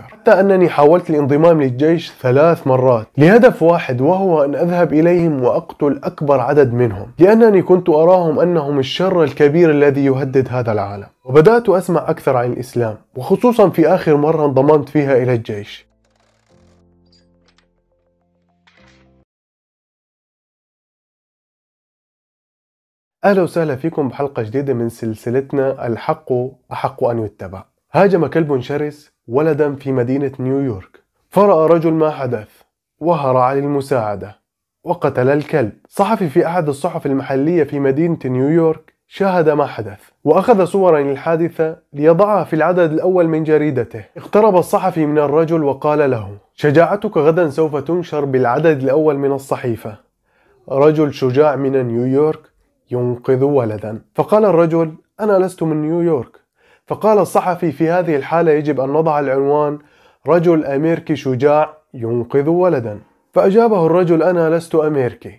أكثر حتى أنني حاولت الانضمام للجيش ثلاث مرات لهدف واحد وهو أن أذهب إليهم وأقتل أكبر عدد منهم لأنني كنت أراهم أنهم الشر الكبير الذي يهدد هذا العالم وبدأت أسمع أكثر عن الإسلام وخصوصا في آخر مرة انضممت فيها إلى الجيش اهلا وسهلا فيكم بحلقه جديده من سلسلتنا الحق احق ان يتبع. هاجم كلب شرس ولدا في مدينة نيويورك فرأى رجل ما حدث وهرع للمساعدة وقتل الكلب صحفي في أحد الصحف المحلية في مدينة نيويورك شاهد ما حدث وأخذ صورا للحادثة ليضعها في العدد الأول من جريدته اقترب الصحفي من الرجل وقال له شجاعتك غدا سوف تنشر بالعدد الأول من الصحيفة رجل شجاع من نيويورك ينقذ ولدا فقال الرجل أنا لست من نيويورك فقال الصحفي في هذه الحالة يجب أن نضع العنوان رجل أمريكي شجاع ينقذ ولدا فأجابه الرجل أنا لست أمريكي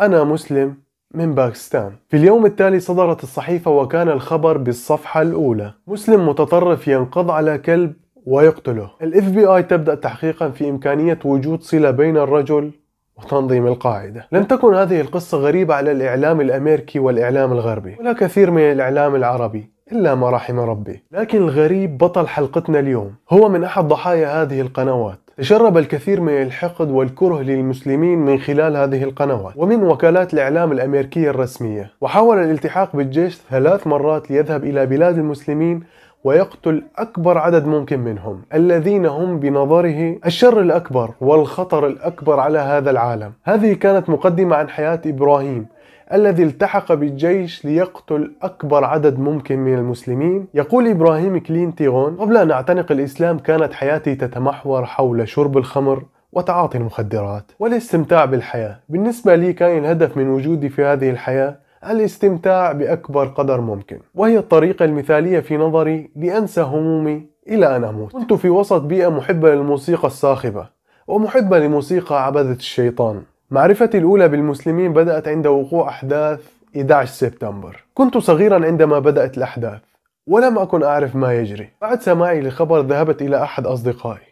أنا مسلم من باكستان في اليوم التالي صدرت الصحيفة وكان الخبر بالصفحة الأولى مسلم متطرف ينقض على كلب ويقتله الاف بي اي تبدأ تحقيقا في إمكانية وجود صلة بين الرجل وتنظيم القاعدة لم تكن هذه القصة غريبة على الإعلام الأمريكي والإعلام الغربي ولا كثير من الإعلام العربي إلا ما رحم ربي لكن الغريب بطل حلقتنا اليوم هو من أحد ضحايا هذه القنوات تشرب الكثير من الحقد والكره للمسلمين من خلال هذه القنوات ومن وكالات الإعلام الأمريكية الرسمية وحاول الالتحاق بالجيش ثلاث مرات ليذهب إلى بلاد المسلمين ويقتل أكبر عدد ممكن منهم الذين هم بنظره الشر الأكبر والخطر الأكبر على هذا العالم هذه كانت مقدمة عن حياة إبراهيم الذي التحق بالجيش ليقتل أكبر عدد ممكن من المسلمين يقول إبراهيم كلين تيغون قبل أن أعتنق الإسلام كانت حياتي تتمحور حول شرب الخمر وتعاطي المخدرات والاستمتاع بالحياة بالنسبة لي كان الهدف من وجودي في هذه الحياة الاستمتاع بأكبر قدر ممكن وهي الطريقة المثالية في نظري لأنسى همومي إلى أن أموت كنت في وسط بيئة محبة للموسيقى الصاخبة ومحبة لموسيقى عبدة الشيطان معرفتي الأولى بالمسلمين بدأت عند وقوع أحداث 11 سبتمبر كنت صغيرا عندما بدأت الأحداث ولم أكن أعرف ما يجري بعد سماعي لخبر ذهبت إلى أحد أصدقائي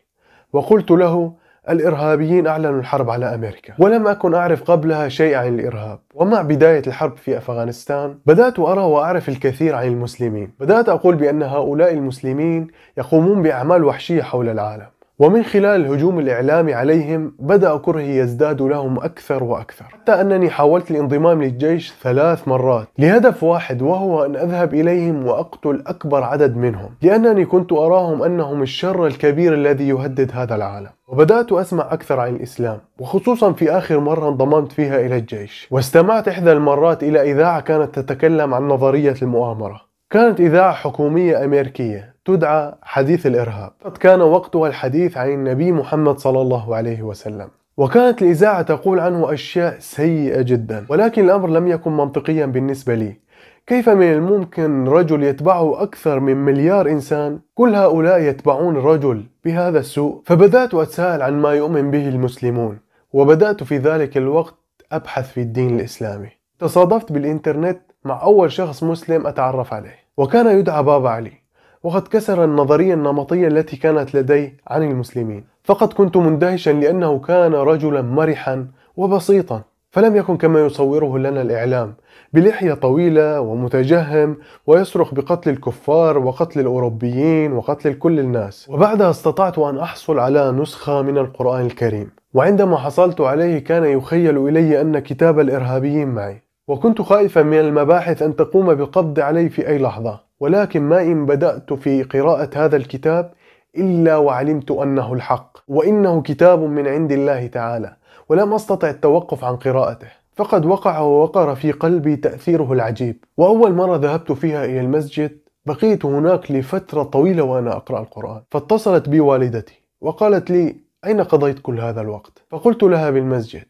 وقلت له الإرهابيين أعلنوا الحرب على أمريكا ولم أكن أعرف قبلها شيء عن الإرهاب ومع بداية الحرب في أفغانستان بدأت أرى وأعرف الكثير عن المسلمين بدأت أقول بأن هؤلاء المسلمين يقومون بأعمال وحشية حول العالم ومن خلال الهجوم الإعلامي عليهم بدأ كرهي يزداد لهم أكثر وأكثر حتى أنني حاولت الانضمام للجيش ثلاث مرات لهدف واحد وهو أن أذهب إليهم وأقتل أكبر عدد منهم لأنني كنت أراهم أنهم الشر الكبير الذي يهدد هذا العالم وبدأت أسمع أكثر عن الإسلام وخصوصا في آخر مرة انضممت فيها إلى الجيش واستمعت إحدى المرات إلى إذاعة كانت تتكلم عن نظرية المؤامرة كانت إذاعة حكومية أمريكية تدعى حديث الإرهاب قد كان وقتها الحديث عن النبي محمد صلى الله عليه وسلم وكانت الإذاعة تقول عنه أشياء سيئة جدا ولكن الأمر لم يكن منطقيا بالنسبة لي كيف من الممكن رجل يتبعه أكثر من مليار إنسان كل هؤلاء يتبعون رجل بهذا السوء فبدأت أتساءل عن ما يؤمن به المسلمون وبدأت في ذلك الوقت أبحث في الدين الإسلامي تصادفت بالإنترنت مع أول شخص مسلم أتعرف عليه وكان يدعى بابا علي وقد كسر النظرية النمطية التي كانت لديه عن المسلمين فقد كنت مندهشا لأنه كان رجلا مرحا وبسيطا فلم يكن كما يصوره لنا الإعلام بلحية طويلة ومتجهم ويصرخ بقتل الكفار وقتل الأوروبيين وقتل كل الناس وبعدها استطعت أن أحصل على نسخة من القرآن الكريم وعندما حصلت عليه كان يخيل إلي أن كتاب الإرهابيين معي وكنت خائفا من المباحث أن تقوم بالقبض علي في أي لحظة ولكن ما إن بدأت في قراءة هذا الكتاب إلا وعلمت أنه الحق وإنه كتاب من عند الله تعالى ولم أستطع التوقف عن قراءته فقد وقع ووقر في قلبي تأثيره العجيب وأول مرة ذهبت فيها إلى المسجد بقيت هناك لفترة طويلة وأنا أقرأ القرآن فاتصلت بي والدتي وقالت لي أين قضيت كل هذا الوقت؟ فقلت لها بالمسجد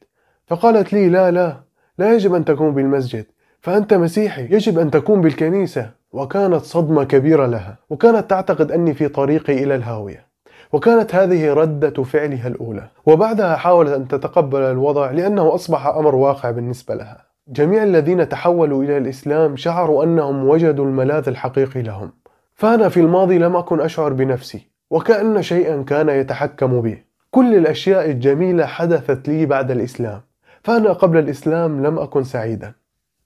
فقالت لي لا لا لا يجب أن تكون بالمسجد فأنت مسيحي يجب أن تكون بالكنيسة وكانت صدمة كبيرة لها وكانت تعتقد أني في طريقي إلى الهاوية وكانت هذه ردة فعلها الأولى وبعدها حاولت أن تتقبل الوضع لأنه أصبح أمر واقع بالنسبة لها جميع الذين تحولوا إلى الإسلام شعروا أنهم وجدوا الملاذ الحقيقي لهم فأنا في الماضي لم أكن أشعر بنفسي وكأن شيئا كان يتحكم بي كل الأشياء الجميلة حدثت لي بعد الإسلام فأنا قبل الإسلام لم أكن سعيدا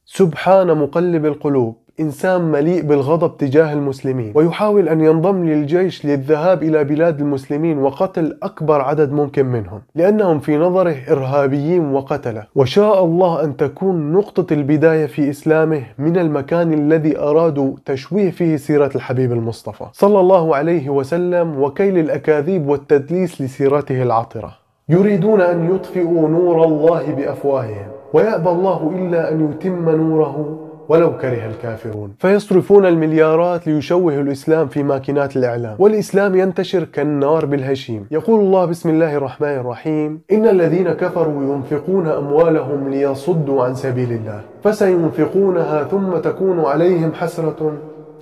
سبحان مقلب القلوب إنسان مليء بالغضب تجاه المسلمين ويحاول أن ينضم للجيش للذهاب إلى بلاد المسلمين وقتل أكبر عدد ممكن منهم لأنهم في نظره إرهابيين وقتلة وشاء الله أن تكون نقطة البداية في إسلامه من المكان الذي أرادوا تشويه فيه سيرة الحبيب المصطفى صلى الله عليه وسلم وكيل الأكاذيب والتدليس لسيرته العطرة يريدون أن يطفئوا نور الله بأفواههم ويأبى الله إلا أن يتم نوره ولو كره الكافرون فيصرفون المليارات ليشوهوا الإسلام في ماكينات الإعلام والإسلام ينتشر كالنار بالهشيم يقول الله بسم الله الرحمن الرحيم إن الذين كفروا ينفقون أموالهم ليصدوا عن سبيل الله فسينفقونها ثم تكون عليهم حسرة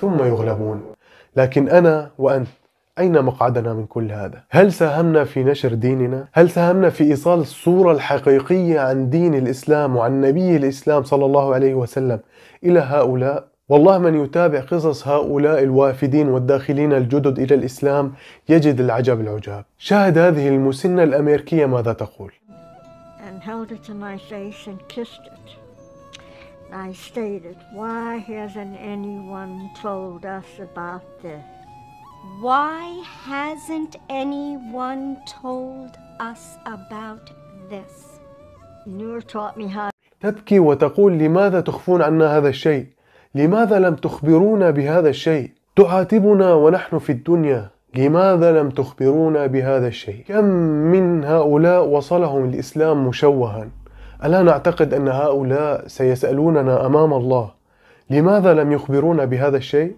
ثم يغلبون لكن أنا وأنت أين مقعدنا من كل هذا؟ هل ساهمنا في نشر ديننا؟ هل ساهمنا في إيصال الصورة الحقيقية عن دين الإسلام وعن نبي الإسلام صلى الله عليه وسلم إلى هؤلاء؟ والله من يتابع قصص هؤلاء الوافدين والداخلين الجدد إلى الإسلام يجد العجب العجاب شاهد هذه المسنة الأمريكية ماذا تقول and held it to my face and kissed it. I stated, why hasn't anyone told us about this? Why hasn't anyone told us about this? Noor taught me how. تبكي وتقول لماذا تخفون عنا هذا الشيء؟ لماذا لم تخبرونا بهذا الشيء؟ تعاتبنا ونحن في الدنيا لماذا لم تخبرونا بهذا الشيء؟ كم من هؤلاء وصلهم الإسلام مشوها ألا نعتقد أن هؤلاء سيسألوننا أمام الله لماذا لم يخبرونا بهذا الشيء؟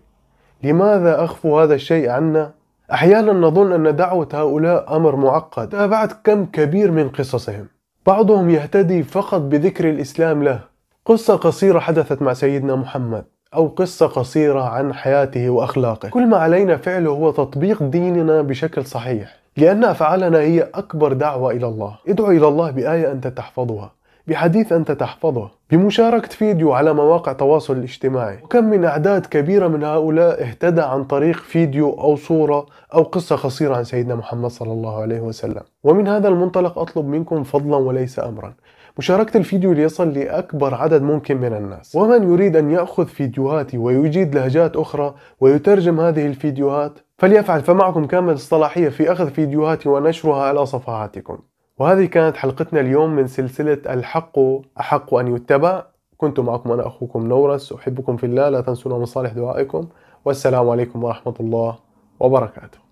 لماذا أخفوا هذا الشيء عنا؟ أحيانا نظن أن دعوة هؤلاء أمر معقد تابعت كم كبير من قصصهم بعضهم يهتدي فقط بذكر الإسلام له قصة قصيرة حدثت مع سيدنا محمد أو قصة قصيرة عن حياته وأخلاقه كل ما علينا فعله هو تطبيق ديننا بشكل صحيح لأن أفعالنا هي أكبر دعوة إلى الله ادعو إلى الله بآية أنت تحفظها بحديث أنت تحفظه بمشاركة فيديو على مواقع التواصل الاجتماعي وكم من أعداد كبيرة من هؤلاء اهتدى عن طريق فيديو أو صورة أو قصة قصيرة عن سيدنا محمد صلى الله عليه وسلم ومن هذا المنطلق أطلب منكم فضلا وليس أمرا مشاركة الفيديو ليصل لأكبر عدد ممكن من الناس ومن يريد أن يأخذ فيديوهاتي ويجيد لهجات أخرى ويترجم هذه الفيديوهات فليفعل فمعكم كامل الصلاحية في أخذ فيديوهاتي ونشرها على صفحاتكم وهذه كانت حلقتنا اليوم من سلسلة الحق أحق أن يتبع كنت معكم أنا أخوكم نورس أحبكم في الله لا تنسونا من صالح دعائكم والسلام عليكم ورحمة الله وبركاته